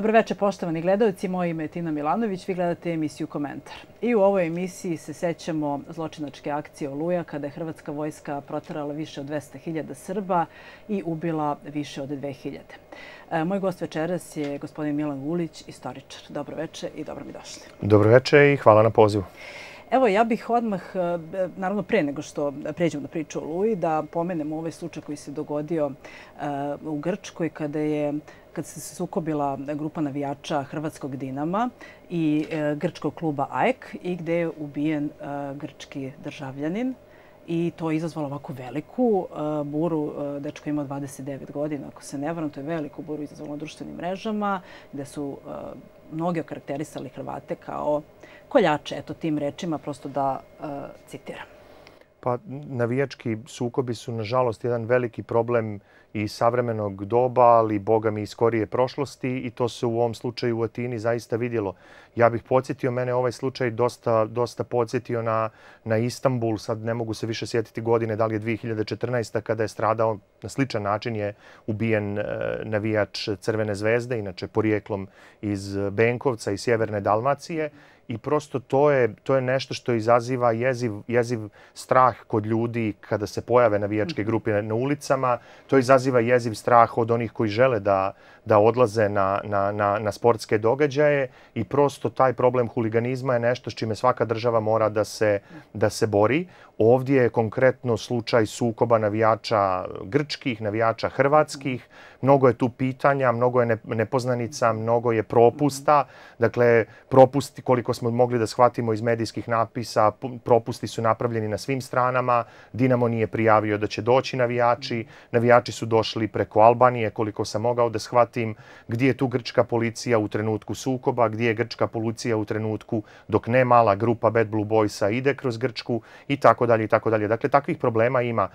Dobro večer, poštovani gledalci. Moje ime je Tina Milanović. Vi gledate emisiju Komentar. I u ovoj emisiji se sećamo zločinačke akcije Oluja kada je Hrvatska vojska protarala više od 200.000 Srba i ubila više od 2.000. E, moj gost večeras je gospodin Milan Gulić, istoričar. Dobro večer i dobro mi došli. Dobro večer i hvala na pozivu. Evo, ja bih odmah, e, naravno pre nego što pređemo na priču o Luji, da pomenem ovaj slučaj koji se dogodio e, u Grčkoj kada je kad se sukobila grupa navijača Hrvatskog Dinama i e, grčkog kluba AEK i gde je ubijen e, grčki državljanin. I to je izazvalo ovako veliku e, buru. Dečko ima 29 godina, ako se ne varam, to je veliku buru izazvalo na društvenim mrežama gde su mnogi okarakterisali Hrvate kao koljače, eto tim rečima, prosto da citiram. Pa navijački sukobi su, nažalost, jedan veliki problem uh, i savremenog doba, ali boga mi iz prošlosti i to se u ovom slučaju u Atini zaista vidjelo. Ja bih podsjetio, mene ovaj slučaj dosta, dosta podsjetio na, na Istanbul, sad ne mogu se više sjetiti godine, da li je 2014. kada je stradao, na sličan način je ubijen e, navijač Crvene zvezde, inače porijeklom iz Benkovca i Sjeverne Dalmacije i prosto to je, to je nešto što izaziva jeziv, jeziv strah kod ljudi kada se pojave navijačke grupe na ulicama. To izaziva jeziv strah od onih koji žele da, da odlaze na, na, na, na sportske događaje i prosto taj problem huliganizma je nešto s čime svaka država mora da se, da se bori. Ovdje je konkretno slučaj sukoba navijača grčkih, navijača hrvatskih mnogo je tu pitanja, mnogo je nepoznanica, mnogo je propusta. Dakle, propusti koliko smo mogli da shvatimo iz medijskih napisa, propusti su napravljeni na svim stranama. Dinamo nije prijavio da će doći navijači. Navijači su došli preko Albanije, koliko sam mogao da shvatim gdje je tu grčka policija u trenutku sukoba, gdje je grčka policija u trenutku dok ne mala grupa Bad Blue Boysa ide kroz Grčku i tako dalje i tako dalje. Dakle, takvih problema ima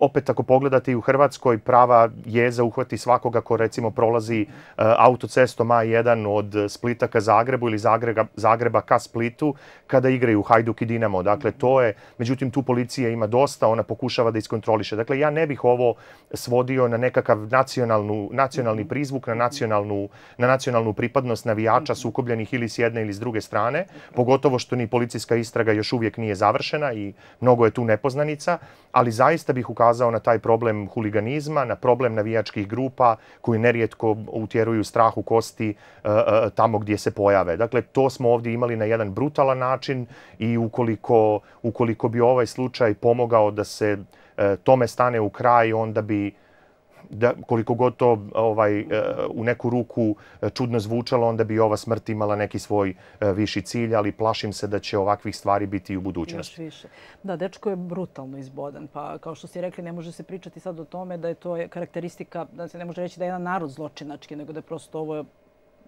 opet ako pogledate u Hrvatskoj, prava jeza uhvati svakoga ko recimo prolazi e, autocestom A1 od Splita ka Zagrebu ili Zagreba, Zagreba ka Splitu kada igraju Hajduk i Dinamo. Dakle, to je, međutim, tu policija ima dosta, ona pokušava da iskontroliše. Dakle, ja ne bih ovo svodio na nekakav nacionalnu, nacionalni prizvuk, na nacionalnu, na nacionalnu pripadnost navijača sukobljenih ili s jedne ili s druge strane, pogotovo što ni policijska istraga još uvijek nije završena i mnogo je tu nepoznanica, ali zaista bih ukazao na taj problem huliganizma, na problem navijačkih grupa koji nerijetko utjeruju strahu kosti e, e, tamo gdje se pojave. Dakle, to smo ovdje imali na jedan brutalan način i ukoliko bi ovaj slučaj pomogao da se e, tome stane u kraj, onda bi da koliko god to ovaj e, u neku ruku e, čudno zvučalo, onda bi ova smrt imala neki svoj e, viši cilj, ali plašim se da će ovakvih stvari biti i u budućnosti. više. Da, dečko je brutalno izbodan, pa kao što si rekli, ne može se pričati sad o tome da je to karakteristika, da se ne može reći da je jedan narod zločinački, nego da je prosto ovo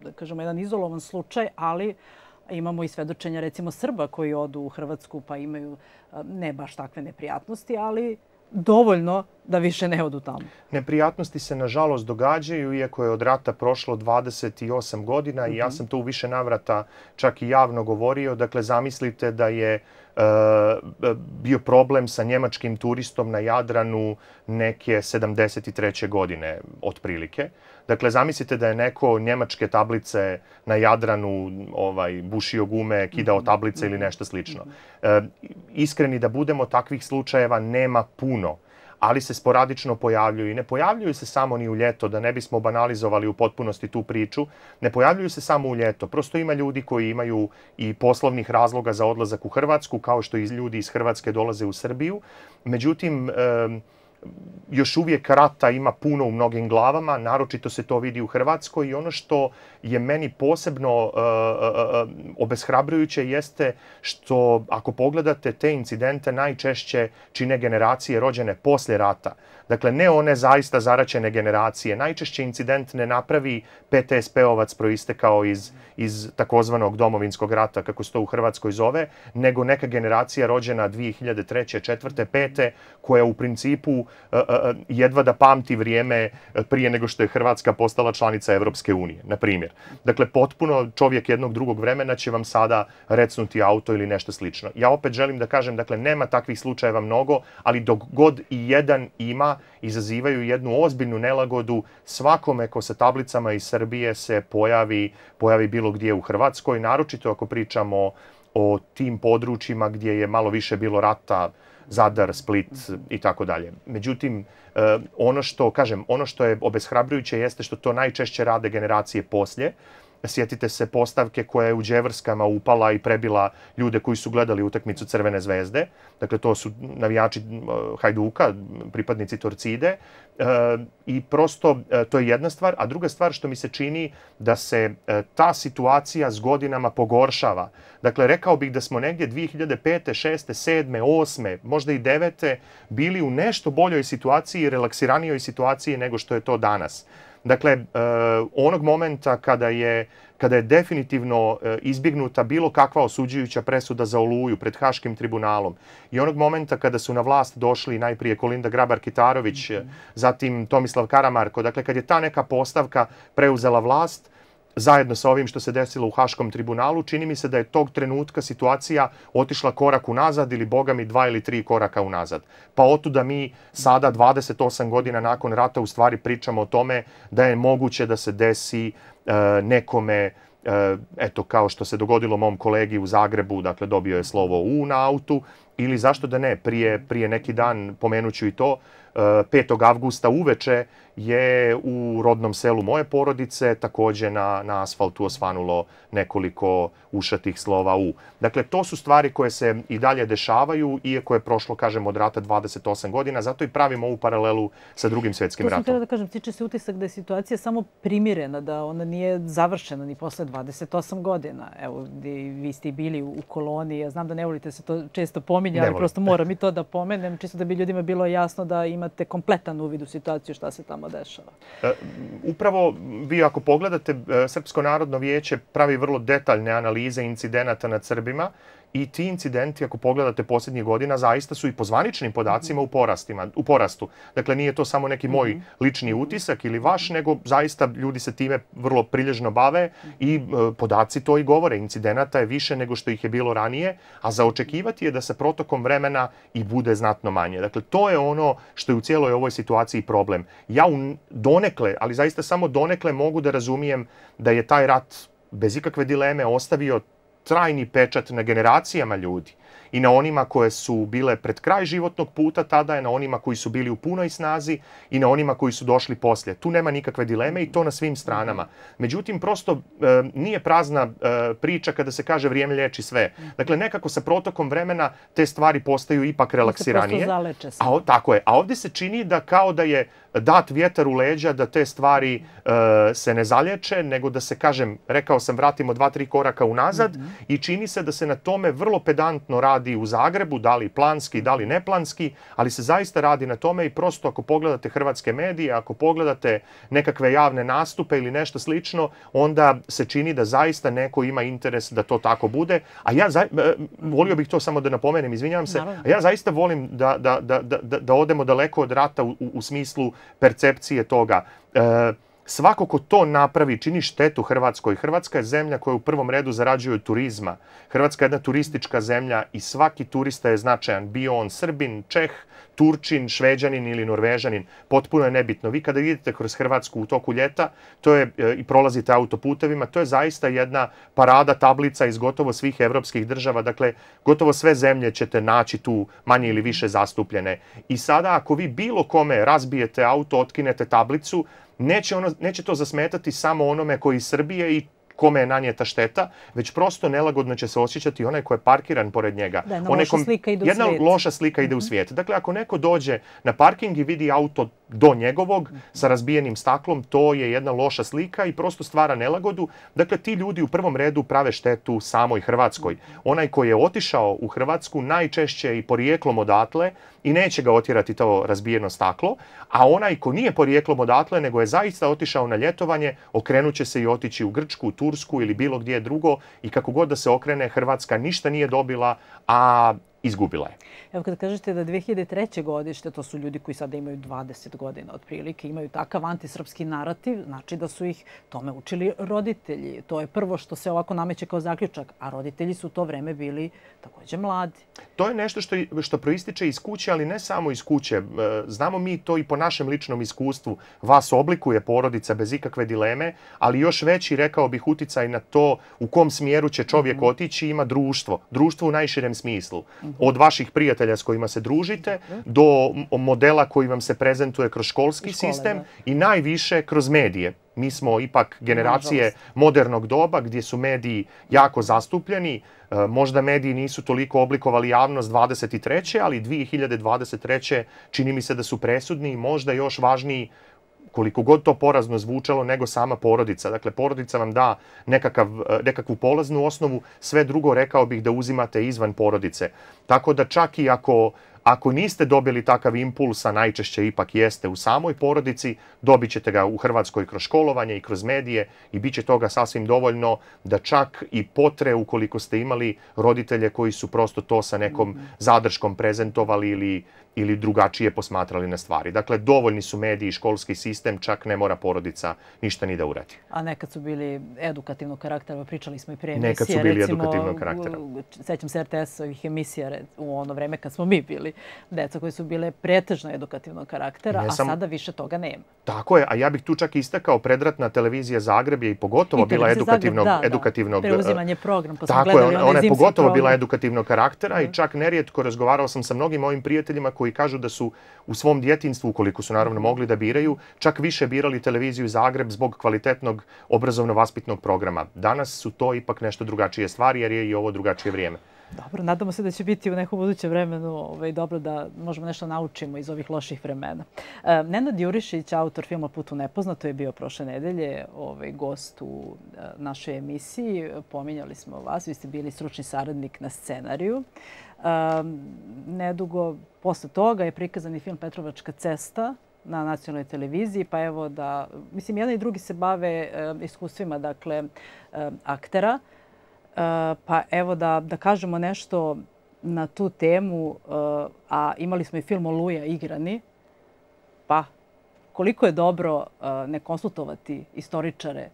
da kažemo jedan izolovan slučaj, ali imamo i svedočenja recimo Srba koji odu u Hrvatsku pa imaju ne baš takve neprijatnosti, ali dovoljno da više ne odu tamo. Neprijatnosti se nažalost događaju, iako je od rata prošlo 28 godina i ja mhm. sam to u više navrata čak i javno govorio. Dakle, zamislite da je Eh, bio problem sa njemačkim turistom na Jadranu neke 73. godine, otprilike. Dakle, zamislite da je neko njemačke tablice na Jadranu ovaj, bušio gume, kidao tablice ili nešto slično. Eh, iskreni da budemo, takvih slučajeva nema puno ali se sporadično pojavljuju i ne pojavljuju se samo ni u ljeto, da ne bismo banalizovali u potpunosti tu priču, ne pojavljuju se samo u ljeto. Prosto ima ljudi koji imaju i poslovnih razloga za odlazak u Hrvatsku, kao što i ljudi iz Hrvatske dolaze u Srbiju. Međutim, još uvijek rata ima puno u mnogim glavama, naročito se to vidi u Hrvatskoj i ono što je meni posebno uh, uh, uh, obeshrabrujuće jeste što ako pogledate te incidente najčešće čine generacije rođene poslje rata. Dakle, ne one zaista zaračene generacije. Najčešće incident ne napravi PTSP-ovac kao iz, iz takozvanog domovinskog rata, kako se to u Hrvatskoj zove, nego neka generacija rođena 2003. 4. 5. koja u principu uh, uh, jedva da pamti vrijeme prije nego što je Hrvatska postala članica Evropske unije, na primjer. Dakle, potpuno čovjek jednog drugog vremena će vam sada recnuti auto ili nešto slično. Ja opet želim da kažem, dakle, nema takvih slučajeva mnogo, ali dok god i jedan ima, izazivaju jednu ozbiljnu nelagodu svakome ko sa tablicama iz Srbije se pojavi, pojavi bilo gdje u Hrvatskoj, naročito ako pričamo o tim područjima gdje je malo više bilo rata, Zadar, Split i tako dalje. Međutim, eh, ono što, kažem, ono što je obeshrabrujuće jeste što to najčešće rade generacije poslje, E, sjetite se postavke koja je u Đevrskama upala i prebila ljude koji su gledali utakmicu Crvene zvezde. Dakle, to su navijači e, Hajduka, pripadnici Torcide. E, I prosto, to je jedna stvar. A druga stvar što mi se čini da se ta situacija s godinama pogoršava. Dakle, rekao bih da smo negdje 2005. 6. 7. 8. možda i 9. bili u nešto boljoj situaciji, relaksiranijoj situaciji nego što je to danas. Dakle, e, onog momenta kada je, kada je definitivno e, izbjegnuta bilo kakva osuđujuća presuda za oluju pred Haškim tribunalom i onog momenta kada su na vlast došli najprije Kolinda Grabar-Kitarović, mhm. zatim Tomislav Karamarko, dakle, kad je ta neka postavka preuzela vlast, zajedno sa ovim što se desilo u Haškom tribunalu, čini mi se da je tog trenutka situacija otišla korak unazad ili boga mi dva ili tri koraka unazad. Pa otu da mi sada 28 godina nakon rata u stvari pričamo o tome da je moguće da se desi e, nekome e, eto kao što se dogodilo mom kolegi u Zagrebu, dakle dobio je slovo U na autu, ili zašto da ne, prije, prije neki dan pomenuću i to, 5. E, avgusta uveče je u rodnom selu moje porodice takođe na, na asfaltu osvanulo nekoliko ušatih slova U. Dakle, to su stvari koje se i dalje dešavaju, iako je prošlo, kažem, od rata 28 godina, zato i pravimo ovu paralelu sa drugim svjetskim to ratom. To sam da kažem, tiče se utisak da je situacija samo primirena, da ona nije završena ni posle 28 godina. Evo, vi ste bili u koloniji, ja znam da ne volite se to često pominje, ali prosto moram i to da pomenem, čisto da bi ljudima bilo jasno da imate kompletan uvid u situaciju šta se tamo dešava. E, upravo vi ako pogledate, e, Srpsko narodno vijeće pravi vrlo detaljne analize incidenata nad Srbima i ti incidenti, ako pogledate posljednjih godina, zaista su i po zvaničnim podacima u, porastima, u porastu. Dakle, nije to samo neki moj mhm. lični mhm. utisak ili vaš, nego zaista ljudi se time vrlo prilježno bave mhm. i e, podaci to i govore. Incidenata je više nego što ih je bilo ranije, a zaočekivati je da se protokom vremena i bude znatno manje. Dakle, to je ono što je u cijeloj ovoj situaciji problem. Ja donekle, ali zaista samo donekle mogu da razumijem da je taj rat bez ikakve dileme ostavio trajni pečat na generacijama ljudi i na onima koje su bile pred kraj životnog puta tada je, na onima koji su bili u punoj snazi i na onima koji su došli poslije. Tu nema nikakve dileme i to na svim stranama. Međutim, prosto e, nije prazna e, priča kada se kaže vrijeme liječi sve. Dakle, nekako sa protokom vremena te stvari postaju ipak relaksiranije. Se zaleče se. A, tako je. A ovdje se čini da kao da je dat vjetar u leđa da te stvari e, se ne zalječe, nego da se, kažem, rekao sam, vratimo dva, tri koraka unazad mm -hmm. i čini se da se na tome vrlo pedantno radi radi u Zagrebu, da li planski, da li neplanski, ali se zaista radi na tome i prosto ako pogledate hrvatske medije, ako pogledate nekakve javne nastupe ili nešto slično, onda se čini da zaista neko ima interes da to tako bude. A ja za, e, volio bih to samo da napomenem, izvinjam se, a ja zaista volim da, da, da, da, da odemo daleko od rata u, u smislu percepcije toga. E, Svako ko to napravi čini štetu Hrvatskoj. Hrvatska je zemlja koja u prvom redu zarađuje turizma. Hrvatska je jedna turistička zemlja i svaki turista je značajan. Bio on Srbin, Čeh, Turčin, Šveđanin ili Norvežanin, potpuno je nebitno. Vi kada vidite kroz Hrvatsku u toku ljeta to je, e, i prolazite autoputevima, to je zaista jedna parada tablica iz gotovo svih evropskih država. Dakle, gotovo sve zemlje ćete naći tu manje ili više zastupljene. I sada ako vi bilo kome razbijete auto, otkinete tablicu, Neće, ono, neće to zasmetati samo onome koji iz Srbije i kome je nanijeta šteta, već prosto nelagodno će se osjećati onaj ko je parkiran pored njega. Da, jedna loša slika ide u mhm. svijet. Dakle, ako neko dođe na parking i vidi auto do njegovog sa razbijenim staklom, to je jedna loša slika i prosto stvara nelagodu. Dakle, ti ljudi u prvom redu prave štetu samoj Hrvatskoj. Mhm. Onaj ko je otišao u Hrvatsku najčešće i porijeklom odatle i neće ga otjerati to razbijeno staklo, a onaj ko nije porijeklom odatle, nego je zaista otišao na ljetovanje, okrenut će se i otići u Grčku, u Tursku ili bilo gdje drugo i kako god da se okrene, Hrvatska ništa nije dobila, a izgubila je. Evo kad kažete da 2003. godište, to su ljudi koji sada imaju 20 godina otprilike, imaju takav antisrpski narativ, znači da su ih tome učili roditelji. To je prvo što se ovako nameće kao zaključak, a roditelji su u to vreme bili također mladi. To je nešto što, što proističe iz kuće, ali ne samo iz kuće. E, znamo mi to i po našem ličnom iskustvu. Vas oblikuje porodica bez ikakve dileme, ali još veći, rekao bih, uticaj na to u kom smjeru će čovjek mm. otići ima društvo. Društvo u najširem smislu od vaših prijatelja s kojima se družite do modela koji vam se prezentuje kroz školski sistem i najviše kroz medije. Mi smo ipak generacije modernog doba gdje su mediji jako zastupljeni. E, možda mediji nisu toliko oblikovali javnost 23. ali 2023. čini mi se da su presudni i možda još važniji koliko god to porazno zvučalo, nego sama porodica. Dakle, porodica vam da nekakav, eh, nekakvu polaznu osnovu, sve drugo rekao bih da uzimate izvan porodice. Tako da čak i ako Ako niste dobili takav impuls, a najčešće ipak jeste u samoj porodici, dobit ćete ga u Hrvatskoj kroz školovanje i kroz medije i bit će toga sasvim dovoljno da čak i potre ukoliko ste imali roditelje koji su prosto to sa nekom zadrškom prezentovali ili, ili drugačije posmatrali na stvari. Dakle, dovoljni su mediji i školski sistem, čak ne mora porodica ništa ni da uradi. A nekad su bili edukativnog karaktera, pričali smo i prije emisije. Nekad su bili recimo, edukativnog karaktera. Sećam se RTS-ovih emisija u ono vreme kad smo mi bili deca koje su bile pretežno edukativnog karaktera, a sada više toga nema. Tako je, a ja bih tu čak istakao predratna televizija Zagreb je i pogotovo bila edukativnog... Zagreb, da, edukativnog da, preuzimanje e, program, pa Tako je, ona, je pogotovo bila edukativnog karaktera i mhm. čak nerijetko razgovarao sam sa mnogim mojim prijateljima koji kažu da su u svom djetinstvu, ukoliko su naravno mogli da biraju, čak više birali televiziju Zagreb zbog kvalitetnog obrazovno-vaspitnog programa. Danas su to ipak nešto drugačije stvari jer je i ovo drugačije vrijeme. Dobro, nadamo se da će biti u neku buduće vremenu ovaj, dobro da možemo nešto naučimo iz ovih loših vremena. E, Nenad Jurišić, autor filma Put u nepoznato, je bio prošle nedelje ovaj, gost u e, našoj emisiji. Pominjali smo vas, vi ste bili stručni saradnik na scenariju. E, nedugo posle toga je prikazan i film Petrovačka cesta na nacionalnoj televiziji, pa evo da, mislim, jedan i drugi se bave e, iskustvima, dakle, e, aktera. E, pa evo da, da kažemo nešto na tu temu, e, a imali smo i film Oluja igrani, pa koliko je dobro e, ne konsultovati istoričare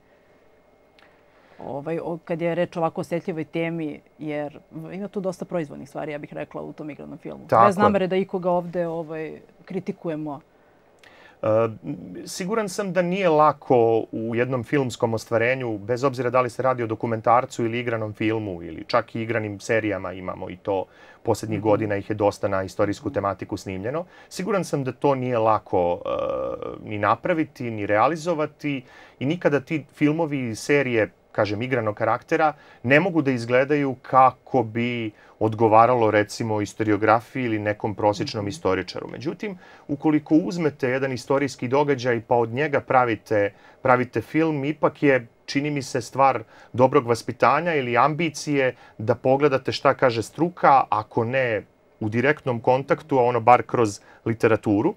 ovaj, kad je reč o ovako osjetljivoj temi, jer ima tu dosta proizvodnih stvari, ja bih rekla, u tom igranom filmu. Tako. Bez namere da ikoga ovde ovaj, kritikujemo. E, siguran sam da nije lako u jednom filmskom ostvarenju, bez obzira da li se radi o dokumentarcu ili igranom filmu ili čak i igranim serijama imamo i to posljednjih mhm. godina ih je dosta na istorijsku tematiku snimljeno. Siguran sam da to nije lako uh, ni napraviti, ni realizovati i nikada ti filmovi i serije kažem, igrano karaktera, ne mogu da izgledaju kako bi odgovaralo, recimo, istoriografiji ili nekom prosječnom mm istoričaru. Međutim, ukoliko uzmete jedan istorijski događaj pa od njega pravite, pravite film, ipak je čini mi se stvar dobrog vaspitanja ili ambicije da pogledate šta kaže struka, ako ne u direktnom kontaktu, a ono bar kroz literaturu.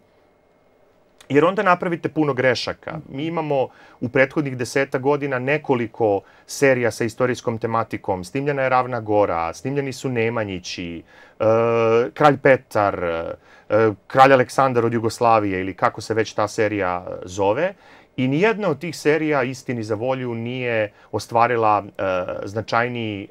Jer onda napravite puno grešaka. Mi imamo u prethodnih deseta godina nekoliko serija sa istorijskom tematikom. Snimljena je Ravna Gora, snimljeni su Nemanjići, e, Kralj Petar, e, Kralj Aleksandar od Jugoslavije ili kako se već ta serija zove. I nijedna od tih serija, istini za volju, nije ostvarila e, značajni e,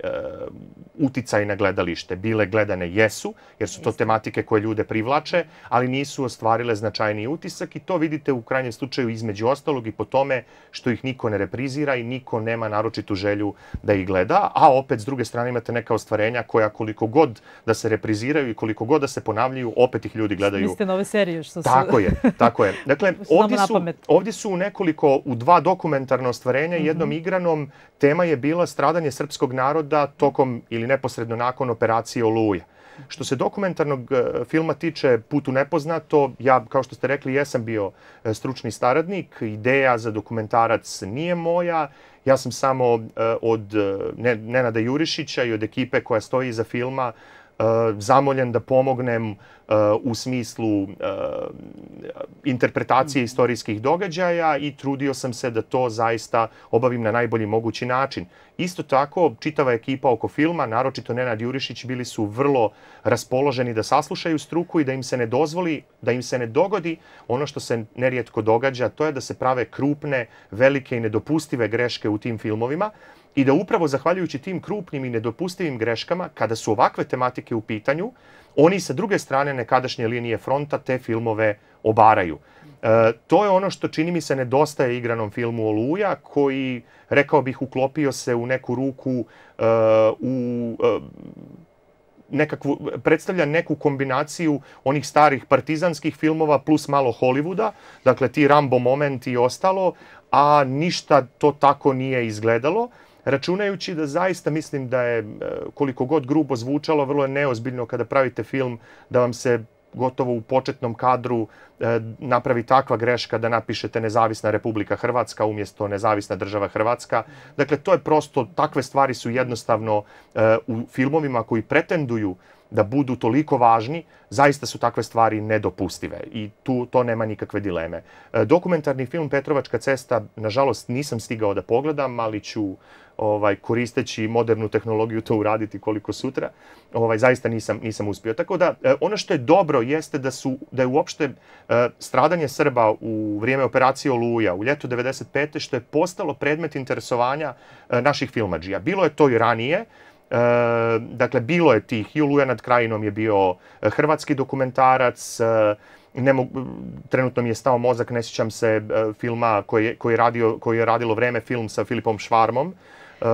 uticaj na gledalište. Bile gledane jesu, jer su to tematike koje ljude privlače, ali nisu ostvarile značajni utisak i to vidite u krajnjem slučaju između ostalog i po tome što ih niko ne reprizira i niko nema naročitu želju da ih gleda. A opet, s druge strane, imate neka ostvarenja koja koliko god da se repriziraju i koliko god da se ponavljaju, opet ih ljudi gledaju. Mislite nove serije što su... Tako je, tako je. Dakle, ovdje su, ovdje su u nekom nekoliko u dva dokumentarna ostvarenja i mhm. jednom igranom tema je bila stradanje srpskog naroda tokom ili neposredno nakon operacije Oluja. Što se dokumentarnog e, filma tiče Putu nepoznato, ja kao što ste rekli jesam bio e, stručni staradnik, ideja za dokumentarac nije moja, ja sam samo e, od Nenada Jurišića i od ekipe koja stoji iza filma Eh, zamoljen da pomognem eh, u smislu eh, interpretacije istorijskih događaja i trudio sam se da to zaista obavim na najbolji mogući način. Isto tako, čitava ekipa oko filma, naročito Nenad Jurišić, bili su vrlo raspoloženi da saslušaju struku i da im se ne dozvoli, da im se ne dogodi ono što se nerijetko događa, to je da se prave krupne, velike i nedopustive greške u tim filmovima i da upravo zahvaljujući tim krupnim i nedopustivim greškama, kada su ovakve tematike u pitanju, oni sa druge strane nekadašnje linije fronta te filmove obaraju. E, to je ono što čini mi se nedostaje igranom filmu Oluja, koji, rekao bih, uklopio se u neku ruku e, u e, nekakvu, predstavlja neku kombinaciju onih starih partizanskih filmova plus malo Hollywooda, dakle ti Rambo momenti i ostalo, a ništa to tako nije izgledalo računajući da zaista mislim da je e, koliko god grubo zvučalo, vrlo je neozbiljno kada pravite film da vam se gotovo u početnom kadru e, napravi takva greška da napišete nezavisna Republika Hrvatska umjesto nezavisna država Hrvatska. Dakle, to je prosto, takve stvari su jednostavno e, u filmovima koji pretenduju da budu toliko važni, zaista su takve stvari nedopustive i tu to nema nikakve dileme. E, dokumentarni film Petrovačka cesta, nažalost, nisam stigao da pogledam, ali ću ovaj koristeći modernu tehnologiju to uraditi koliko sutra. Ovaj zaista nisam nisam uspio. Tako da e, ono što je dobro jeste da su da je uopšte e, stradanje Srba u vrijeme operacije Oluja u ljetu 95. što je postalo predmet interesovanja naših filmađija. Bilo je to i ranije, E, dakle, bilo je tih, i Uluja nad krajinom je bio eh, hrvatski dokumentarac, eh, ne mogu, trenutno mi je stao mozak, ne sjećam se filma koji je, koji, je radio, koji je radilo vreme, film sa Filipom Švarmom, e,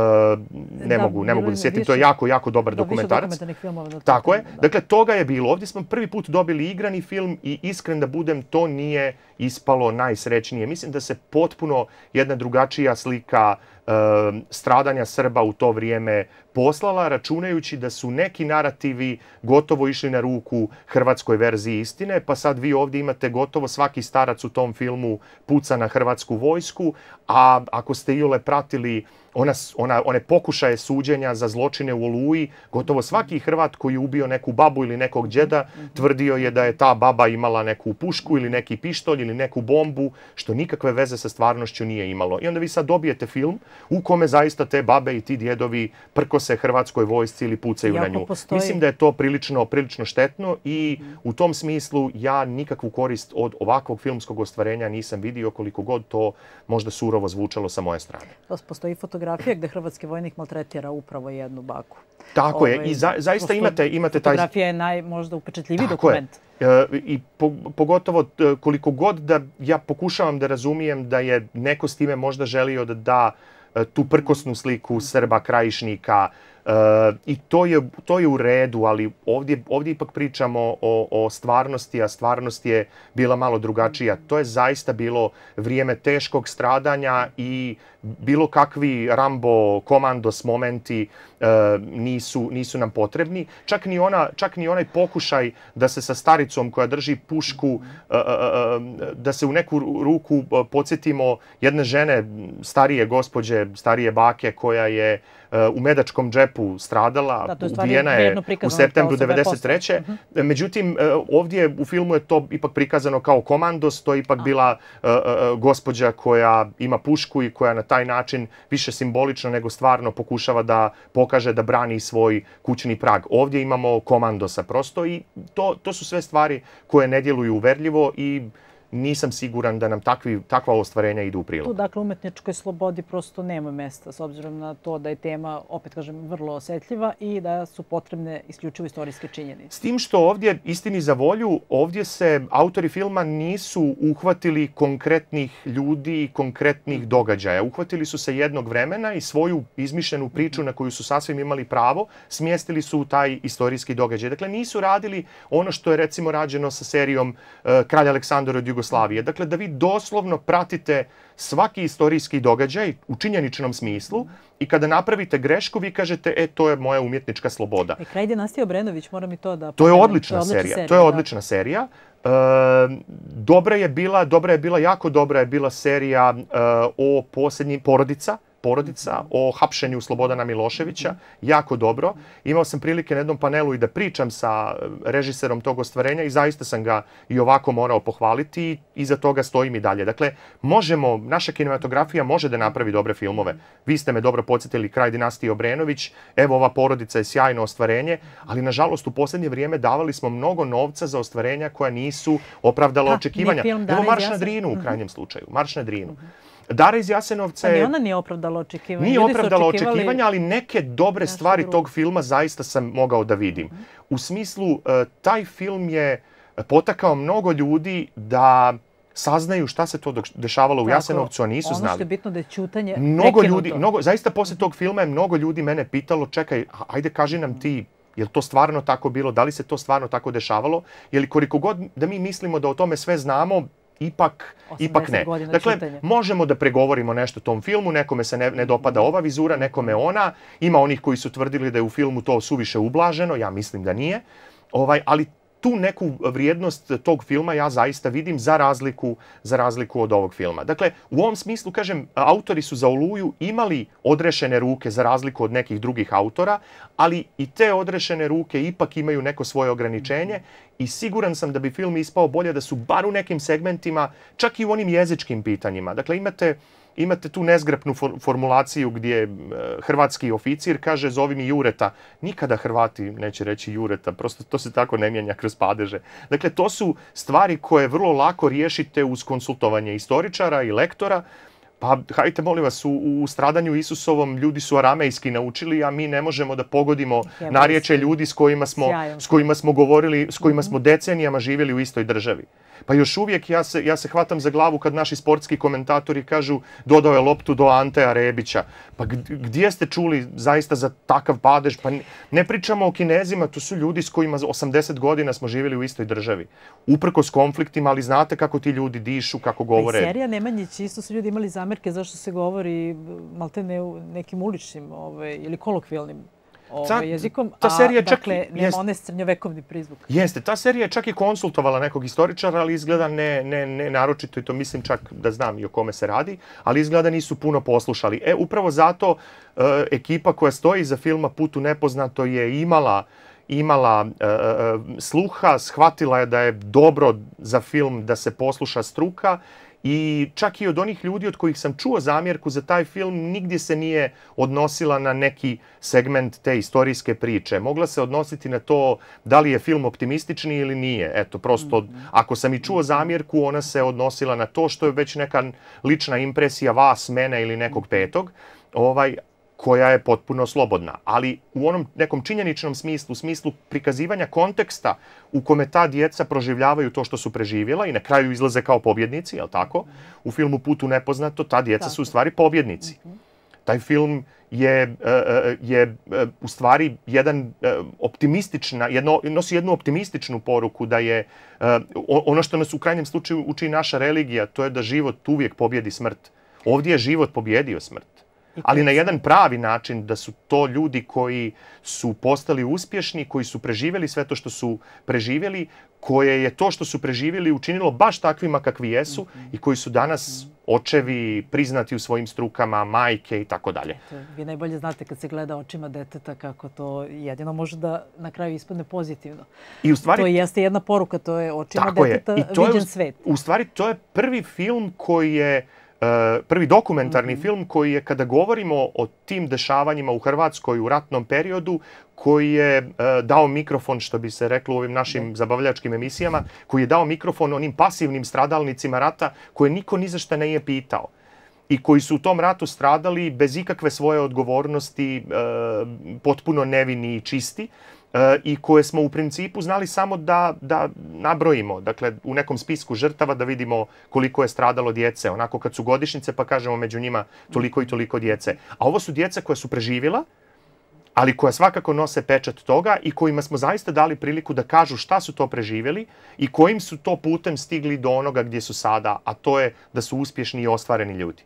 ne da, mogu, ne mogu da sjetim, to je jako, jako dobar da, dokumentarac. Filmova, Tako je, da. dakle, toga je bilo. Ovdje smo prvi put dobili igrani film i iskren da budem, to nije ispalo najsrećnije. Mislim da se potpuno jedna drugačija slika Ehm, stradanja Srba u to vrijeme poslala, računajući da su neki narativi gotovo išli na ruku hrvatskoj verziji istine, pa sad vi ovdje imate gotovo svaki starac u tom filmu puca na hrvatsku vojsku, a ako ste Iole pratili ona, ona, one pokušaje suđenja za zločine u Oluji, gotovo svaki Hrvat koji je ubio neku babu ili nekog džeda tvrdio je da je ta baba imala neku pušku ili neki pištolj ili neku bombu, što nikakve veze sa stvarnošću nije imalo. I onda vi sad dobijete film u kome zaista te babe i ti djedovi prkose hrvatskoj vojsci ili pucaju na nju. Mislim da je to prilično prilično štetno i u tom smislu ja nikakvu korist od ovakvog filmskog ostvarenja nisam vidio koliko god to možda surovo zvučalo sa moje strane. Postoji fotografija gdje hrvatski vojnik maltretira upravo jednu baku. Tako je i ovaj, zaista imate imate taj fotografija je naj možda upečatljiviji dokument. E, I pogotovo e, koliko god da ja pokušavam da razumijem da je neko s time možda želio da da tu prkosnu sliku Srba, Krajišnika, Eh, i to je, to je u redu, ali ovdje, ovdje ipak pričamo o, o stvarnosti, a stvarnost je bila malo drugačija. To je zaista bilo vrijeme teškog stradanja i bilo kakvi Rambo komandos momenti e, nisu, nisu nam potrebni. Čak ni, ona, čak ni onaj pokušaj da se sa staricom koja drži pušku, e, da se u neku ruku podsjetimo jedne žene, starije gospođe, starije bake koja je u medačkom džepu stradala, ubijena je u septembru 1993. Mhm. Međutim, e, ovdje u filmu je to ipak prikazano kao komandos, to je ipak bila e, e, gospođa koja ima pušku i koja na taj način više simbolično nego stvarno pokušava da pokaže da brani svoj kućni prag. Ovdje imamo komandosa prosto i to su sve stvari koje ne djeluju uverljivo i nisam siguran da nam takvi, takva ostvarenja idu u prilog. Tu, dakle, umetničkoj slobodi prosto nema mesta s obzirom na to da je tema, opet kažem, vrlo osjetljiva i da su potrebne isključivo istorijske činjenice. S tim što ovdje, istini za volju, ovdje se autori filma nisu uhvatili konkretnih ljudi i konkretnih događaja. Uhvatili su se jednog vremena i svoju izmišljenu priču na koju su sasvim imali pravo, smjestili su u taj istorijski događaj. Dakle, nisu radili ono što je recimo rađeno sa serijom eh, Kralj Aleksandar od Jugoslavije Jugoslavije. Dakle, da vi doslovno pratite svaki istorijski događaj u činjeničnom smislu i kada napravite grešku, vi kažete, e, to je moja umjetnička sloboda. E, kraj dinastije Obrenović, mora mi to da... To je odlična serija. To je odlična serija. E, dobra je bila, dobra je bila, jako dobra je bila serija e, o posljednjim porodica, porodica, o hapšenju Slobodana Miloševića, jako dobro. Imao sam prilike na jednom panelu i da pričam sa eh, režiserom tog ostvarenja i zaista sam ga i ovako morao pohvaliti i iza toga stojim i dalje. Dakle, možemo, naša kinematografija može da napravi dobre filmove. Vi ste me dobro podsjetili kraj dinastije Obrenović, evo ova porodica je sjajno ostvarenje, ali nažalost u posljednje vrijeme davali smo mnogo novca za ostvarenja koja nisu opravdala očekivanja. Evo Marš na Drinu u mhm. krajnjem slučaju. Marš na Drinu. Mhm. Dara iz Jasenovca pa je... Ali ona nije opravdala očekivanja. Nije opravdala očekivanja, ali neke dobre stvari tog filma zaista sam mogao da vidim. U smislu, e, taj film je potakao mnogo ljudi da saznaju šta se to dešavalo u Jasenovcu, a nisu znali. Ono što je bitno da je čutanje prekinuto. Zaista posle tog filma je mnogo ljudi mene pitalo, čekaj, ajde kaži nam ti, je li to stvarno tako bilo, da li se to stvarno tako dešavalo, je li koliko god da mi mislimo da o tome sve znamo, ipak, ipak ne. Dakle, čitanje. možemo da pregovorimo nešto o tom filmu, nekome se ne, ne dopada ova vizura, nekome ona. Ima onih koji su tvrdili da je u filmu to suviše ublaženo, ja mislim da nije. Ovaj, ali tu neku vrijednost tog filma ja zaista vidim za razliku, za razliku od ovog filma. Dakle, u ovom smislu, kažem, autori su za Oluju imali odrešene ruke za razliku od nekih drugih autora, ali i te odrešene ruke ipak imaju neko svoje ograničenje i siguran sam da bi film ispao bolje da su bar u nekim segmentima, čak i u onim jezičkim pitanjima. Dakle, imate uh, imate tu nezgrapnu formulaciju gdje e, hrvatski oficir kaže zovi mi Jureta. Nikada Hrvati neće reći Jureta, prosto to se tako ne mijenja kroz padeže. Dakle, to su stvari koje vrlo lako riješite uz konsultovanje istoričara i lektora, Pa, hajte, molim vas, u, stradanju Isusovom ljudi su aramejski naučili, a mi ne možemo da pogodimo Jebe ljudi s kojima smo, s kojima smo govorili, s kojima mhm. smo decenijama živjeli u istoj državi. Pa još uvijek ja se, ja se hvatam za glavu kad naši sportski komentatori kažu dodao je loptu do Anteja Rebića. Pa gdje ste čuli zaista za takav padež? Pa ne pričamo o kinezima, tu su ljudi s kojima 80 godina smo živjeli u istoj državi. Uprko s konfliktima, ali znate kako ti ljudi dišu, kako pa govore. Pa serija Nemanjić, isto su ljudi imali zamerke zašto se govori malte ne u nekim uličnim ovaj, ili kolokvijalnim ovaj jezikom, ta a serija čak, dakle, nema jest, one srednjovekovni prizvuk. Jeste, ta serija je čak i konsultovala nekog istoričara, ali izgleda ne, ne, ne naročito, i to mislim čak da znam i o kome se radi, ali izgleda nisu puno poslušali. E, upravo zato e, ekipa koja stoji za filma Putu nepoznato je imala imala e, e, sluha, shvatila je da je dobro za film da se posluša struka I čak i od onih ljudi od kojih sam čuo zamjerku za taj film, nigdje se nije odnosila na neki segment te istorijske priče. Mogla se odnositi na to da li je film optimistični ili nije. Eto, prosto, mm -hmm. ako sam i čuo zamjerku, ona se odnosila na to što je već neka lična impresija vas, mene ili nekog petog. Ovaj, koja je potpuno slobodna. Ali u onom nekom činjeničnom smislu, u smislu prikazivanja konteksta u kome ta djeca proživljavaju to što su preživjela i na kraju izlaze kao pobjednici, je jel tako? U filmu Put u nepoznato ta djeca su u stvari pobjednici. Mhm. Taj film je, e, e, je e, u stvari jedan optimistična, nosi jednu optimističnu poruku da je ono što nas u krajnjem slučaju uči naša religija, to je da život uvijek pobjedi smrt. Ovdje je život pobjedio smrt ali na jedan pravi način da su to ljudi koji su postali uspješni, koji su preživjeli sve to što su preživjeli, koje je to što su preživjeli učinilo baš takvima kakvi jesu i koji su danas očevi priznati u svojim strukama, majke i tako dalje. Vi najbolje znate kad se gleda očima deteta kako to jedino može da na kraju ispadne pozitivno. to jeste jedna poruka, to je očima tako deteta je. u, svet. U stvari, to je prvi film koji je Eh, prvi dokumentarni mhm. film koji je, kada govorimo o tim dešavanjima u Hrvatskoj u ratnom periodu, koji je eh, dao mikrofon, što bi se reklo u ovim našim zabavljačkim emisijama, koji je dao mikrofon onim pasivnim stradalnicima rata koje niko ni zašto ne je pitao i koji su u tom ratu stradali bez ikakve svoje odgovornosti, eh, potpuno nevini i čisti. E, i koje smo u principu znali samo da, da nabrojimo, dakle u nekom spisku žrtava da vidimo koliko je stradalo djece, onako kad su godišnjice pa kažemo među njima toliko i toliko djece. A ovo su djeca koja su preživila, ali koja svakako nose pečat toga i kojima smo zaista dali priliku da kažu šta su to preživjeli i kojim su to putem stigli do onoga gdje su sada, a to je da su uspješni i ostvareni ljudi.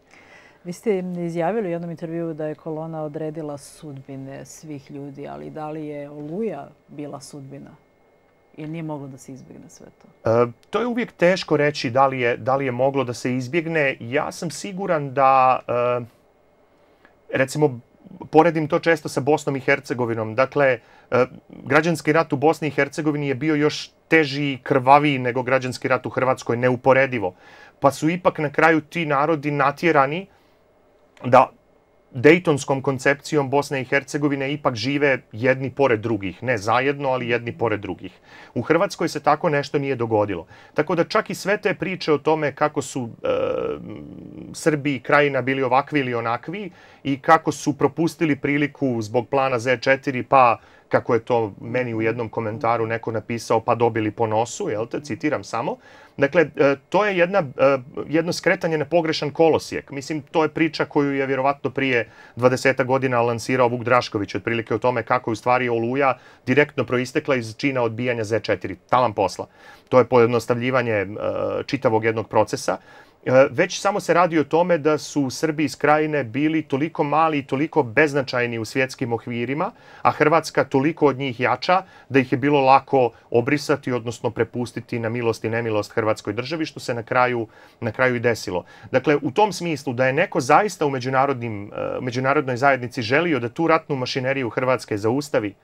Vi ste izjavili u jednom intervju da je kolona odredila sudbine svih ljudi, ali da li je Oluja bila sudbina? Jer nije moglo da se izbjegne sve to? E, to je uvijek teško reći da li, je, da li je moglo da se izbjegne. Ja sam siguran da, e, recimo, poredim to često sa Bosnom i Hercegovinom. Dakle, e, građanski rat u Bosni i Hercegovini je bio još teži i krvaviji nego građanski rat u Hrvatskoj, neuporedivo. Pa su ipak na kraju ti narodi natjerani, da Dejtonskom koncepcijom Bosne i Hercegovine ipak žive jedni pored drugih. Ne zajedno, ali jedni pored drugih. U Hrvatskoj se tako nešto nije dogodilo. Tako da čak i sve te priče o tome kako su e, Srbi i krajina bili ovakvi ili onakvi i kako su propustili priliku zbog plana Z4 pa kako je to meni u jednom komentaru neko napisao pa dobili po nosu, jel te, citiram samo, Dakle, e, to je jedna, e, jedno skretanje na pogrešan kolosijek. Mislim, to je priča koju je vjerovatno prije 20. godina lansirao Vuk Drašković, otprilike o tome kako je u stvari Oluja direktno proistekla iz čina odbijanja Z4. Talan posla. To je pojednostavljivanje e, čitavog jednog procesa. E, već samo se radi o tome da su Srbi iz krajine bili toliko mali i toliko beznačajni u svjetskim ohvirima, a Hrvatska toliko od njih jača da ih je bilo lako obrisati, odnosno prepustiti na milost i nemilost Hrvatskoj državi, što se na kraju, na kraju i desilo. Dakle, u tom smislu da je neko zaista u međunarodnim, e, međunarodnoj zajednici želio da tu ratnu mašineriju Hrvatske zaustavi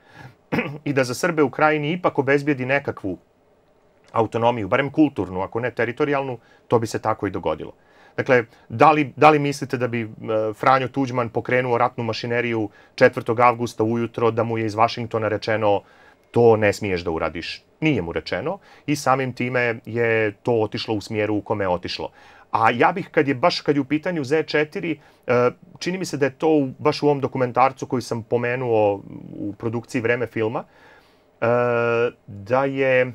i da za Srbe u krajini ipak obezbijedi nekakvu autonomiju, barem kulturnu, ako ne teritorijalnu, to bi se tako i dogodilo. Dakle, da li, da li mislite da bi e, Franjo Tuđman pokrenuo ratnu mašineriju 4. avgusta ujutro da mu je iz Vašingtona rečeno to ne smiješ da uradiš? Nije mu rečeno i samim time je to otišlo u smjeru u kome je otišlo. A ja bih, kad je, baš kad je u pitanju Z4, e, čini mi se da je to baš u ovom dokumentarcu koji sam pomenuo u produkciji Vreme filma, e, da je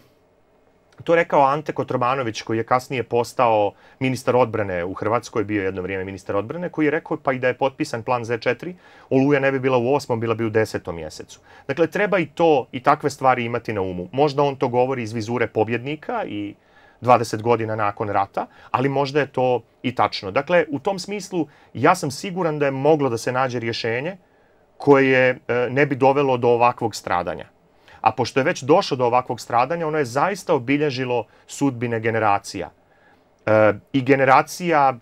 To rekao Ante Kotromanović koji je kasnije postao ministar odbrane u Hrvatskoj, bio jedno vrijeme ministar odbrane, koji je rekao pa i da je potpisan plan Z4, Oluja ne bi bila u osmom, bila bi u desetom mjesecu. Dakle, treba i to i takve stvari imati na umu. Možda on to govori iz vizure pobjednika i 20 godina nakon rata, ali možda je to i tačno. Dakle, u tom smislu ja sam siguran da je moglo da se nađe rješenje koje e, ne bi dovelo do ovakvog stradanja. A pošto je već došlo do ovakvog stradanja, ono je zaista obilježilo sudbine generacija. E, I generacija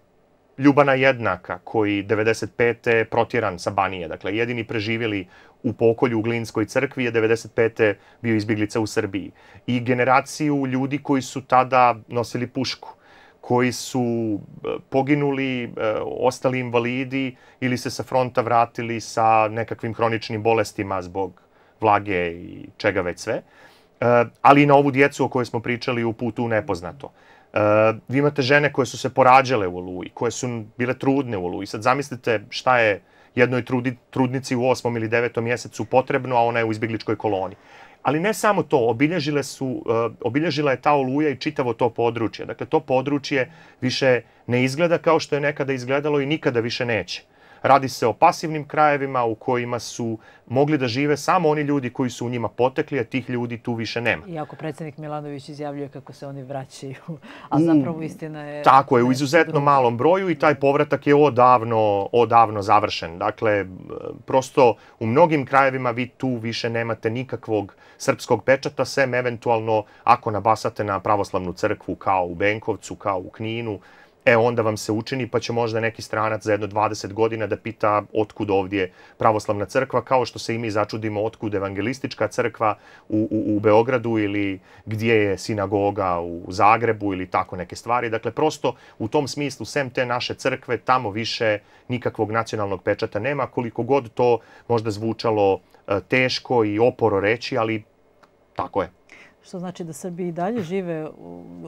Ljubana Jednaka, koji 95. protjeran sa Banije, dakle jedini preživjeli u pokolju u Glinskoj crkvi je 95. bio izbjeglica u Srbiji. I generaciju ljudi koji su tada nosili pušku, koji su e, poginuli, e, ostali invalidi ili se sa fronta vratili sa nekakvim hroničnim bolestima zbog vlage i čega već sve, e, ali i na ovu djecu o kojoj smo pričali u putu u nepoznato. E, vi imate žene koje su se porađale u oluji, koje su bile trudne u oluji. Sad zamislite šta je jednoj trudnici u osmom ili devetom mjesecu potrebno, a ona je u izbjegličkoj koloni. Ali ne samo to, obilježile su, e, obilježila je ta oluja i čitavo to područje. Dakle, to područje više ne izgleda kao što je nekada izgledalo i nikada više neće. Radi se o pasivnim krajevima u kojima su mogli da žive samo oni ljudi koji su u njima potekli, a tih ljudi tu više nema. Iako predsjednik Milanović izjavljuje kako se oni vraćaju, a zapravo istina je... Tako je, u izuzetno malom broju i taj povratak je odavno, odavno završen. Dakle, e, prosto u mnogim krajevima vi tu više nemate nikakvog srpskog pečata, sem eventualno ako nabasate na pravoslavnu crkvu kao u Benkovcu, kao u Kninu, e onda vam se učini pa će možda neki stranac za jedno 20 godina da pita otkud ovdje pravoslavna crkva, kao što se i mi začudimo otkud evangelistička crkva u, u, u Beogradu ili gdje je sinagoga u Zagrebu ili tako neke stvari. Dakle, prosto u tom smislu, sem te naše crkve, tamo više nikakvog nacionalnog pečata nema, koliko god to možda zvučalo e, teško i oporo reći, ali tako je. Što znači da Srbi i dalje žive,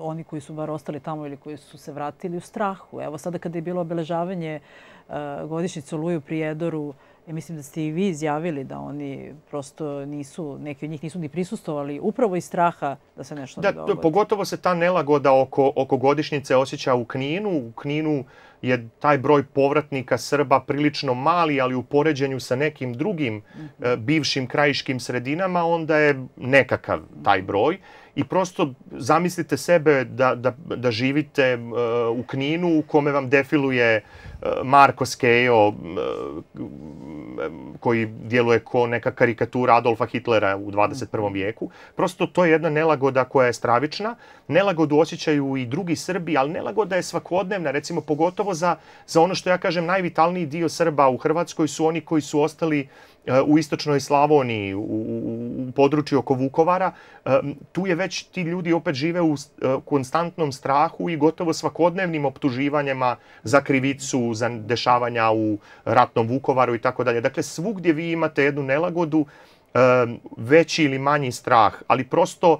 oni koji su bar ostali tamo ili koji su se vratili u strahu. Evo sada kada je bilo obeležavanje eh, godišnjice u Luju Prijedoru, E, mislim da ste i vi izjavili da oni prosto nisu, neki od njih nisu ni prisustovali upravo iz straha da se nešto da, ne dogodi. Pogotovo se ta nelagoda oko, oko godišnjice osjeća u Kninu. U Kninu je taj broj povratnika Srba prilično mali, ali u poređenju sa nekim drugim mm -hmm. e, bivšim krajiškim sredinama onda je nekakav taj broj. I prosto zamislite sebe da, da, da živite uh, u Kninu u kome vam defiluje uh, Marko Skejo uh, koji djeluje ko neka karikatura Adolfa Hitlera u 21. vijeku. Prosto to je jedna nelagoda koja je stravična. Nelagodu osjećaju i drugi Srbi, ali nelagoda je svakodnevna, recimo pogotovo za, za ono što ja kažem najvitalniji dio Srba u Hrvatskoj su oni koji su ostali E, u istočnoj Slavoniji, u, području oko Vukovara, e, tu je već ti ljudi opet žive u e, konstantnom strahu i gotovo svakodnevnim optuživanjima za krivicu, za dešavanja u ratnom Vukovaru i tako dalje. Dakle, svugdje vi imate jednu nelagodu, veći ili manji strah, ali prosto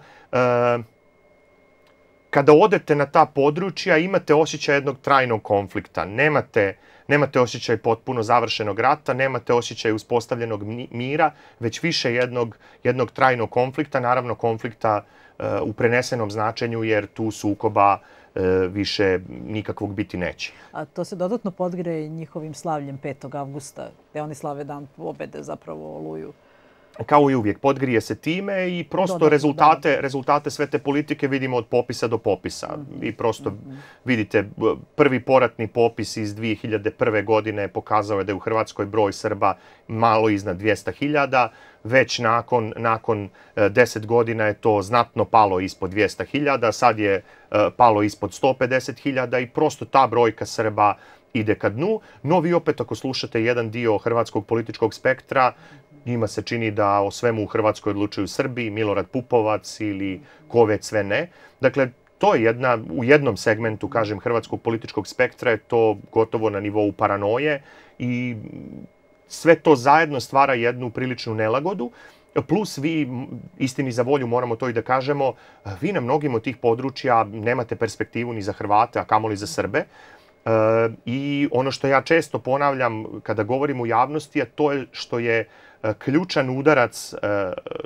kada odete na ta područja imate osjećaj jednog trajnog konflikta. Nemate nemate osjećaj potpuno završenog rata, nemate osjećaj uspostavljenog mira, već više jednog, jednog trajnog konflikta, naravno konflikta e, u prenesenom značenju jer tu sukoba e, više nikakvog biti neće. A to se dodatno podgre njihovim slavljem 5. augusta, gdje oni slave dan pobede zapravo oluju kao i uvijek, podgrije se time i prosto rezultate, rezultate sve te politike vidimo od popisa do popisa. Mm-hmm. I prosto mm-hmm. vidite, prvi poratni popis iz 2001. godine pokazao je da je u Hrvatskoj broj Srba malo iznad 200.000, već nakon, nakon 10 e, godina je to znatno palo ispod 200.000, sad je e, palo ispod 150.000 i prosto ta brojka Srba ide ka dnu. Novi opet, ako slušate jedan dio hrvatskog političkog spektra, njima se čini da o svemu u Hrvatskoj odlučuju Srbi, Milorad Pupovac ili ko već sve ne. Dakle, to je jedna, u jednom segmentu, kažem, hrvatskog političkog spektra je to gotovo na nivou paranoje i sve to zajedno stvara jednu priličnu nelagodu. Plus vi, istini za volju, moramo to i da kažemo, vi na mnogim od tih područja nemate perspektivu ni za Hrvate, a kamoli za Srbe. E, I ono što ja često ponavljam kada govorim u javnosti, a to je što je e, ključan udarac e,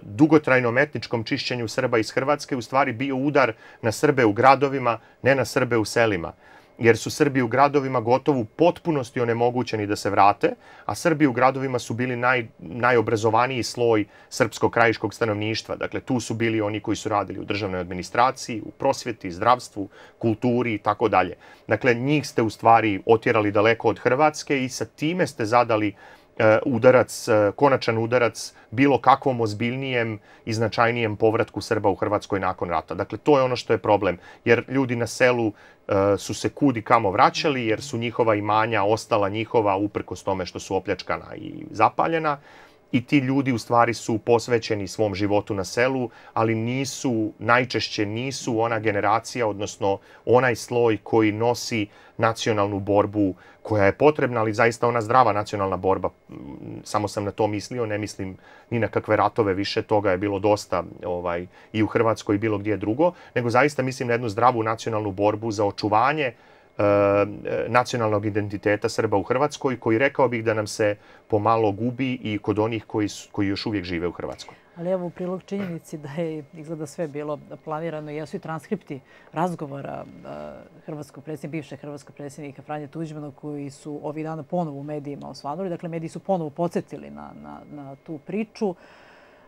dugotrajnom etničkom čišćenju Srba iz Hrvatske u stvari bio udar na Srbe u gradovima, ne na Srbe u selima jer su Srbi u gradovima gotovo u potpunosti onemogućeni da se vrate, a Srbi u gradovima su bili naj, najobrazovaniji sloj srpskog krajiškog stanovništva. Dakle, tu su bili oni koji su radili u državnoj administraciji, u prosvjeti, zdravstvu, kulturi i tako dalje. Dakle, njih ste u stvari otjerali daleko od Hrvatske i sa time ste zadali uh, E, udarac, e, konačan udarac bilo kakvom ozbiljnijem i značajnijem povratku Srba u Hrvatskoj nakon rata. Dakle, to je ono što je problem. Jer ljudi na selu e, su se kudi kamo vraćali, jer su njihova imanja ostala njihova uprkos tome što su opljačkana i zapaljena i ti ljudi u stvari su posvećeni svom životu na selu, ali nisu, najčešće nisu ona generacija, odnosno onaj sloj koji nosi nacionalnu borbu koja je potrebna, ali zaista ona zdrava nacionalna borba. Samo sam na to mislio, ne mislim ni na kakve ratove više, toga je bilo dosta ovaj, i u Hrvatskoj i bilo gdje drugo, nego zaista mislim na jednu zdravu nacionalnu borbu za očuvanje Eh, nacionalnog identiteta Srba u Hrvatskoj, koji rekao bih da nam se pomalo gubi i kod onih koji, koji još uvijek žive u Hrvatskoj. Ali evo u prilog činjenici da je izgleda sve bilo planirano, i jesu i transkripti razgovora eh, hrvatskog predsjednika, bivšeg hrvatskog predsjednika Franje Tuđmana koji su ovi dana ponovo u medijima osvanuli. Dakle, mediji su ponovo podsjetili na, na, na tu priču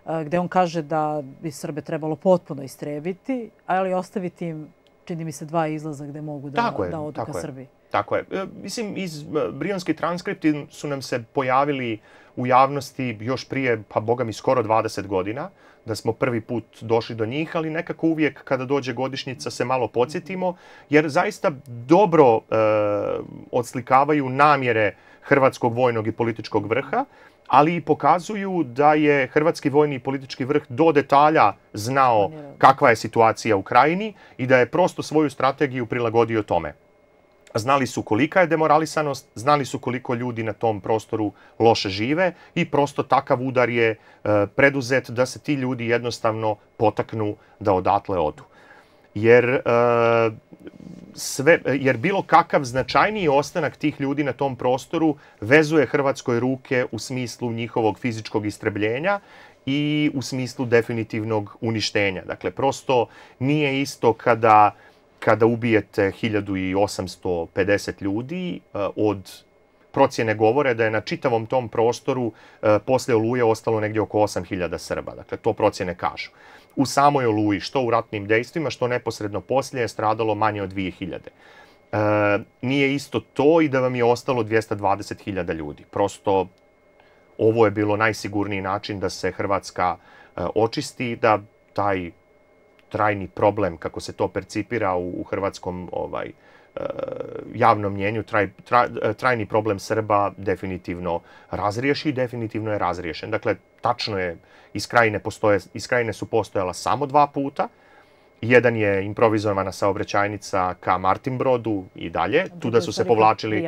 eh, gdje on kaže da bi Srbe trebalo potpuno istrebiti, ali ostaviti im čini mi se, dva izlaza gde mogu da, tako je, da odu tako ka Srbiji. Tako je. E, mislim, iz e, brionski transkripti su nam se pojavili u javnosti još prije, pa boga mi, skoro 20 godina, da smo prvi put došli do njih, ali nekako uvijek kada dođe godišnjica se malo podsjetimo, jer zaista dobro e, odslikavaju namjere hrvatskog vojnog i političkog vrha, ali i pokazuju da je hrvatski vojni politički vrh do detalja znao kakva je situacija u Ukrajini i da je prosto svoju strategiju prilagodio tome. Znali su kolika je demoralisanost, znali su koliko ljudi na tom prostoru loše žive i prosto takav udar je e, preduzet da se ti ljudi jednostavno potaknu da odatle odu jer e, sve, jer bilo kakav značajniji ostanak tih ljudi na tom prostoru vezuje Hrvatskoj ruke u smislu njihovog fizičkog istrebljenja i u smislu definitivnog uništenja. Dakle, prosto nije isto kada, kada ubijete 1850 ljudi e, od procjene govore da je na čitavom tom prostoru e, posle oluje ostalo negdje oko 8000 Srba. Dakle, to procjene kažu. U samoj oluji, što u ratnim dejstvima, što neposredno poslije, je stradalo manje od 2000. E, nije isto to i da vam je ostalo 220.000 ljudi. Prosto ovo je bilo najsigurniji način da se Hrvatska e, očisti, da taj trajni problem, kako se to percipira u, hrvatskom ovaj, Eh, javnom mnjenju traj, traj, eh, trajni problem Srba definitivno razriješi i definitivno je razriješen. Dakle, tačno je, iz krajine, postoje, iz krajine su postojala samo dva puta. Jedan je improvizovana saobraćajnica ka Martinbrodu i dalje. Tu da su se povlačili...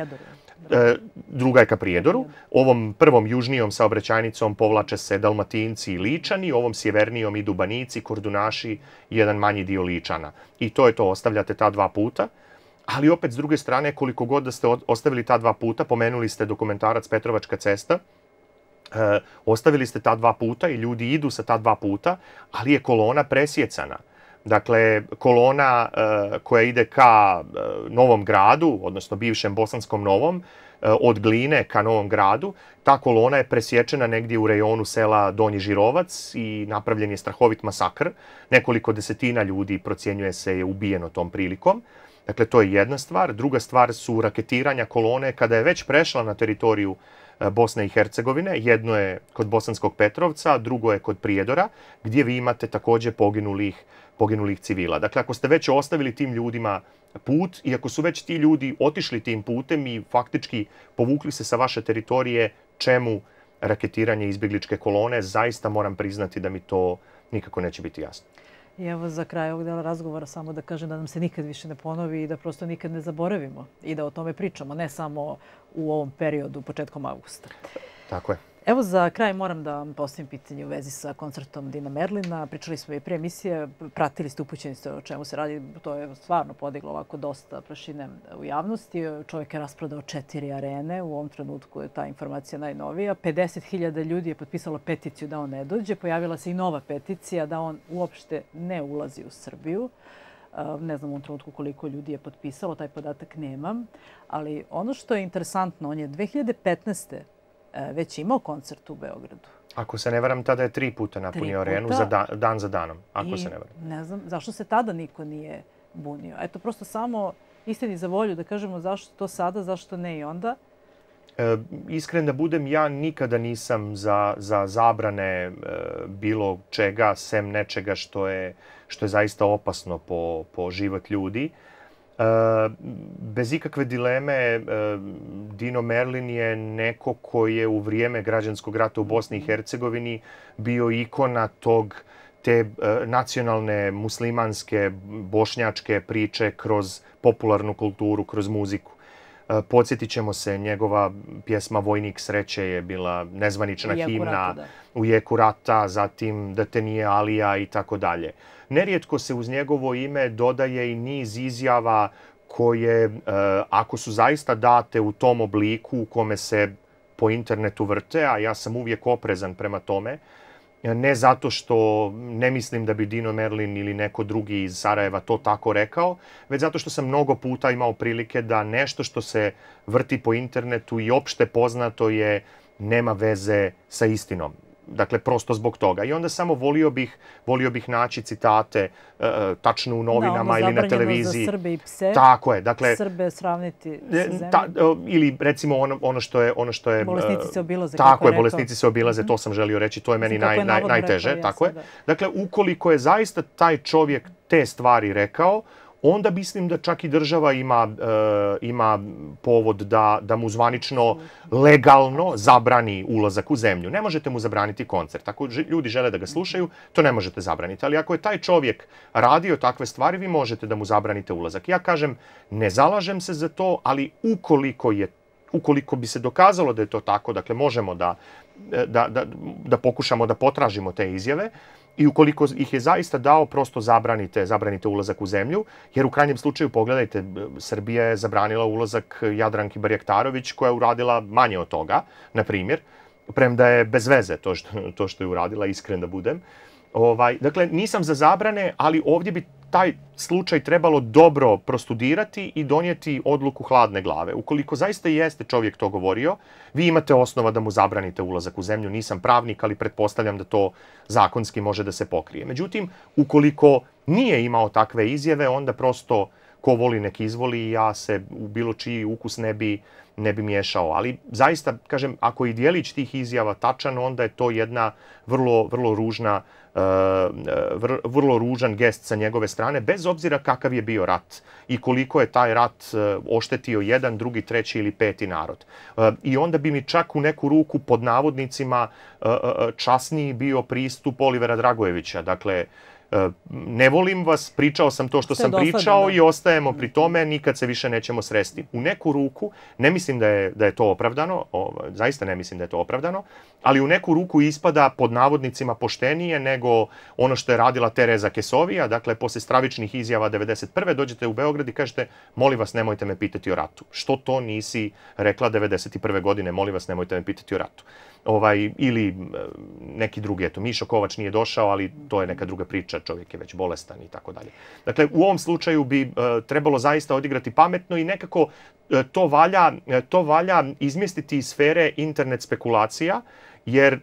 Eh, druga je ka Prijedoru. Ovom prvom južnijom saobraćajnicom povlače se Dalmatinci i Ličani, ovom sjevernijom idu Banici, Kordunaši i jedan manji dio Ličana. I to je to, ostavljate ta dva puta. Ali opet, s druge strane, koliko god da ste ostavili ta dva puta, pomenuli ste dokumentarac Petrovačka cesta, e, ostavili ste ta dva puta i ljudi idu sa ta dva puta, ali je kolona presjecana. Dakle, kolona e, koja ide ka e, Novom gradu, odnosno bivšem Bosanskom Novom, e, od Gline ka Novom gradu, ta kolona je presječena negdje u rejonu sela Donji Žirovac i napravljen je strahovit masakr. Nekoliko desetina ljudi, procjenjuje se, je ubijeno tom prilikom. Dakle, to je jedna stvar. Druga stvar su raketiranja kolone kada je već prešla na teritoriju e, Bosne i Hercegovine. Jedno je kod Bosanskog Petrovca, drugo je kod Prijedora, gdje vi imate također poginulih, poginulih civila. Dakle, ako ste već ostavili tim ljudima put i ako su već ti ljudi otišli tim putem i faktički povukli se sa vaše teritorije, čemu raketiranje izbjegličke kolone, zaista moram priznati da mi to nikako neće biti jasno. I evo za kraj ovog dela razgovora samo da kažem da nam se nikad više ne ponovi i da prosto nikad ne zaboravimo i da o tome pričamo, ne samo u ovom periodu početkom augusta. Tako je. Evo za kraj moram da vam postavim pitanje u vezi sa koncertom Dina Merlina. Pričali smo i pre emisije, pratili ste upućeni ste o čemu se radi. To je stvarno podiglo ovako dosta prašine u javnosti. Čovjek je raspradao četiri arene. U ovom trenutku je ta informacija najnovija. 50.000 ljudi je potpisalo peticiju da on ne dođe. Pojavila se i nova peticija da on uopšte ne ulazi u Srbiju. Ehm, ne znam u ovom trenutku koliko ljudi je potpisalo, taj podatak nemam. Ali ono što je interesantno, on je 2015. E, već imao koncert u Beogradu. Ako se ne varam, tada je tri puta napunio arenu, dan za danom, ako se ne varam. Ne znam zašto se tada niko nije bunio. Eto, prosto samo istini za volju da kažemo zašto to sada, zašto ne i onda. E, iskren da budem, ja nikada nisam za zabrane e, bilo čega, sem nečega što je zaista opasno po život ljudi. Eh, bez ikakve dileme, eh, Dino Merlin je neko koji je u vrijeme građanskog rata u Bosni i Hercegovini bio ikona tog te eh, nacionalne muslimanske bošnjačke priče kroz popularnu kulturu, kroz muziku. Podsjetit ćemo se, njegova pjesma Vojnik sreće je bila nezvanična himna u jeku rata, zatim Da te nije Alija i tako dalje. Nerijetko se uz njegovo ime dodaje i niz izjava koje, e, ako su zaista date u tom obliku u kome se po internetu vrte, a ja sam uvijek oprezan prema tome, ne zato što ne mislim da bi Dino Merlin ili neko drugi iz Sarajeva to tako rekao, već zato što sam mnogo puta imao prilike da nešto što se vrti po internetu i opšte poznato je nema veze sa istinom dakle prosto zbog toga i onda samo volio bih volio bih naći citate uh, tačno u novinama da, ili na televiziji za Srbe i pse. tako je dakle Srbe sravniti sa e, ta, ili recimo ono ono što je ono što je bolesnici se obilaze tako kako je, je bolesnici se obilaze to mhm. sam želio reći to je meni naj, naj, najteže rekao, tako je dakle ukoliko je zaista taj čovjek te stvari rekao onda mislim da čak i država ima, e, ima povod da, da mu zvanično legalno zabrani ulazak u zemlju. Ne možete mu zabraniti koncert. Ako ljudi žele da ga slušaju, to ne možete zabraniti. Ali ako je taj čovjek radio takve stvari, vi možete da mu zabranite ulazak. Ja kažem, ne zalažem se za to, ali ukoliko, je, ukoliko bi se dokazalo da je to tako, dakle možemo da, eh, da, da, da pokušamo da potražimo te izjave, i ukoliko ih je zaista dao, prosto zabranite, zabranite ulazak u zemlju, jer u krajnjem slučaju, pogledajte, Srbija je zabranila ulazak Jadranki Barjaktarović, koja je uradila manje od toga, na primjer, premda je bez veze to što, to što je uradila, iskren da budem. Ovaj, dakle, nisam za zabrane, ali ovdje bi taj slučaj trebalo dobro prostudirati i donijeti odluku hladne glave. Ukoliko zaista jeste čovjek to govorio, vi imate osnova da mu zabranite ulazak u zemlju. Nisam pravnik, ali pretpostavljam da to zakonski može da se pokrije. Međutim, ukoliko nije imao takve izjave, onda prosto ko voli nek izvoli i ja se u bilo čiji ukus ne bi, ne bi miješao. Ali zaista, kažem, ako je dijelić tih izjava tačan, onda je to jedna vrlo, vrlo ružna Eh, vrlo ružan gest sa njegove strane, bez obzira kakav je bio rat i koliko je taj rat eh, oštetio jedan, drugi, treći ili peti narod. Eh, I onda bi mi čak u neku ruku pod navodnicima časniji bio pristup Olivera Dragojevića. Dakle, ne volim vas, pričao sam to što sam pričao i ostajemo pri tome, nikad se više nećemo sresti. U neku ruku, ne mislim da je to opravdano, ovaj, zaista ne mislim da je to opravdano, ali u neku ruku ispada pod navodnicima poštenije nego ono što je radila Tereza Kesovija. Dakle, posle stravičnih izjava 1991. dođete u Beograd i kažete moli vas nemojte me pitati o ratu. Što to nisi rekla 1991. godine, moli vas nemojte me pitati o ratu. Ovaj, ili e, neki drugi, eto, Mišo Kovač nije došao, ali to je neka druga priča, čovjek je već bolestan i tako dalje. Dakle, u ovom slučaju bi e, trebalo zaista odigrati pametno i nekako e, to valja, to valja izmjestiti iz sfere internet spekulacija, jer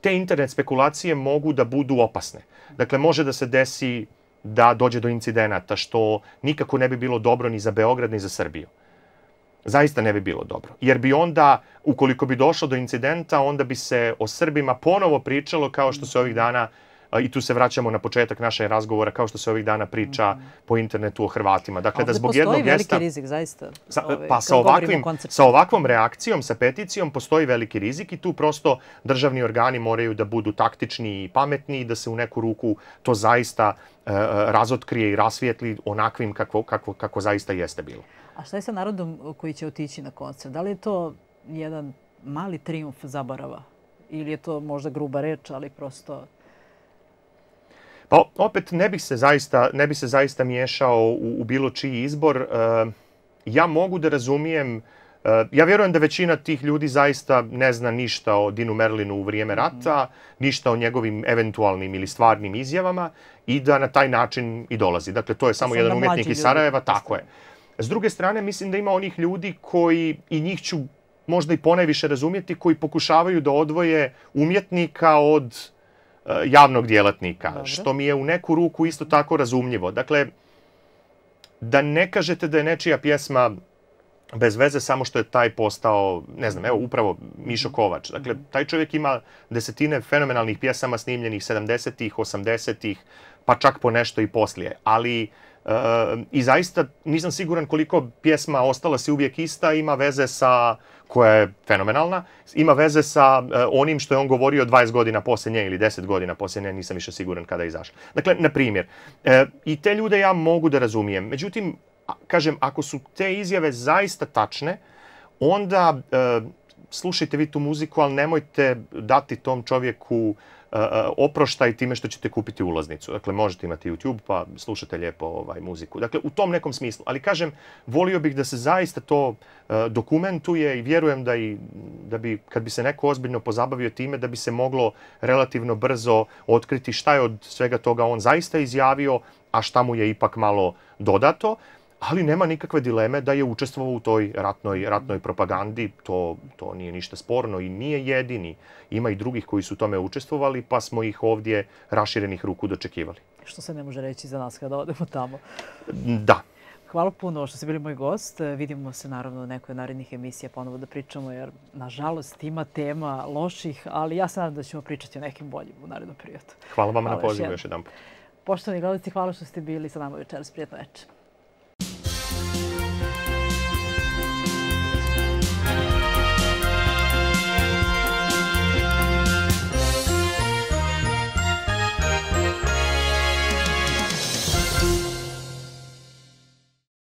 te internet spekulacije mogu da budu opasne. Dakle, može da se desi da dođe do incidenata, što nikako ne bi bilo dobro ni za Beograd, ni za Srbiju. Zaista ne bi bilo dobro. Jer bi onda, ukoliko bi došlo do incidenta, onda bi se o Srbima ponovo pričalo kao što se ovih dana i tu se vraćamo na početak naše razgovora, kao što se ovih dana priča po internetu o Hrvatima. Dakle, da zbog jednog gesta... postoji veliki rizik, zaista. Sa, ovaj, pa sa, ovakvim, sa ovakvom reakcijom, sa peticijom, postoji veliki rizik i tu prosto državni organi moraju da budu taktični i pametni i da se u neku ruku to zaista e, razotkrije i rasvijetli onakvim kako, kako, kako zaista jeste bilo. A šta je sa narodom koji će otići na koncert? Da li je to jedan mali triumf zaborava? Ili je to možda gruba reč, ali prosto Pa opet ne bih se zaista, ne bih se zaista miješao u, u bilo čiji izbor. E, ja mogu da razumijem, e, ja vjerujem da većina tih ljudi zaista ne zna ništa o Dinu Merlinu u vrijeme mhm. rata, mm ništa o njegovim eventualnim ili stvarnim izjavama i da na taj način i dolazi. Dakle, to je samo jedan umjetnik iz Sarajeva, ljudi. tako je. S druge strane, mislim da ima onih ljudi koji, i njih ću možda i ponajviše razumijeti, koji pokušavaju da odvoje umjetnika od Eh, javnog djelatnika, Dobre. što mi je u neku ruku isto tako razumljivo. Dakle, da ne kažete da je nečija pjesma bez veze samo što je taj postao, ne znam, evo upravo Mišo Kovač. Dakle, mhm. taj čovjek ima desetine fenomenalnih pjesama snimljenih 70-ih, 80-ih, pa čak po nešto i poslije. Ali e, i zaista nisam siguran koliko pjesma ostala si uvijek ista ima veze sa koja je fenomenalna, ima veze sa e, onim što je on govorio 20 godina poslije nje ili 10 godina poslije nje, nisam više siguran kada je izašla. Dakle, na primjer, e, i te ljude ja mogu da razumijem. Međutim, kažem, ako su te izjave zaista tačne, onda e, slušajte vi tu muziku, ali nemojte dati tom čovjeku E, e, oproštaj time što ćete kupiti ulaznicu. Dakle, možete imati YouTube pa slušate lijepo ovaj, muziku. Dakle, u tom nekom smislu. Ali kažem, volio bih da se zaista to e, dokumentuje i vjerujem da, i, da bi, kad bi se neko ozbiljno pozabavio time, da bi se moglo relativno brzo otkriti šta je od svega toga on zaista izjavio, a šta mu je ipak malo dodato ali nema nikakve dileme da je učestvovao u toj ratnoj, ratnoj propagandi. To, to nije ništa sporno i nije jedini. Ima i drugih koji su tome učestvovali, pa smo ih ovdje raširenih ruku dočekivali. Što se ne može reći za nas kada odemo tamo. Da. Hvala puno što ste bili moj gost. Vidimo se naravno u nekoj narednih emisija ponovo da pričamo, jer nažalost ima tema loših, ali ja se nadam da ćemo pričati o nekim boljim u narednom periodu. Hvala vam hvala na pozivu još jedan put. Poštovani gledalci, hvala što ste bili sa nama večeras. Prijetno večer. you.